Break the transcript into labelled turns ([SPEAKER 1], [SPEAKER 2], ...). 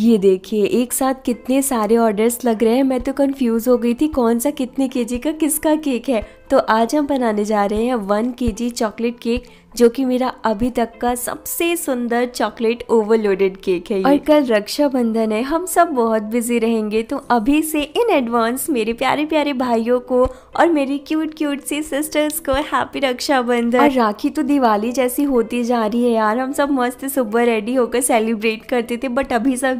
[SPEAKER 1] ये देखिए एक साथ कितने सारे ऑर्डर्स लग रहे हैं मैं तो कंफ्यूज हो गई थी कौन सा कितने केजी का किसका केक है तो आज हम बनाने जा रहे हैं वन केजी चॉकलेट केक जो कि मेरा अभी तक का सबसे सुंदर चॉकलेट ओवरलोडेड केक है और कल रक्षाबंधन है हम सब बहुत बिजी रहेंगे तो अभी से इन एडवांस मेरे प्यारे प्यारे भाइयों को और मेरी क्यूट क्यूट सी सिस्टर्स को हैप्पी रक्षाबंधन और राखी तो दिवाली जैसी होती जा रही है यार हम सब मस्त सुबह रेडी होकर सेलिब्रेट करते थे बट अभी सब